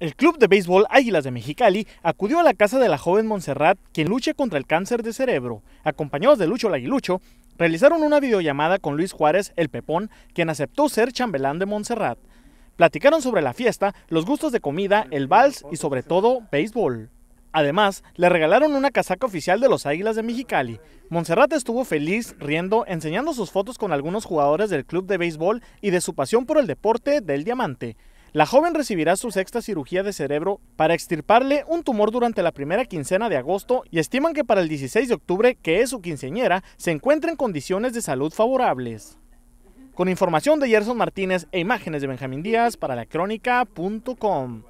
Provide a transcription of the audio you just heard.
El club de béisbol Águilas de Mexicali acudió a la casa de la joven Montserrat, quien lucha contra el cáncer de cerebro. Acompañados de Lucho Laguilucho, realizaron una videollamada con Luis Juárez, el Pepón, quien aceptó ser chambelán de Montserrat. Platicaron sobre la fiesta, los gustos de comida, el vals y sobre todo béisbol. Además, le regalaron una casaca oficial de los Águilas de Mexicali. Montserrat estuvo feliz, riendo, enseñando sus fotos con algunos jugadores del club de béisbol y de su pasión por el deporte del diamante. La joven recibirá su sexta cirugía de cerebro para extirparle un tumor durante la primera quincena de agosto y estiman que para el 16 de octubre, que es su quinceñera, se encuentra en condiciones de salud favorables. Con información de Yerson Martínez e imágenes de Benjamín Díaz para la crónica.com.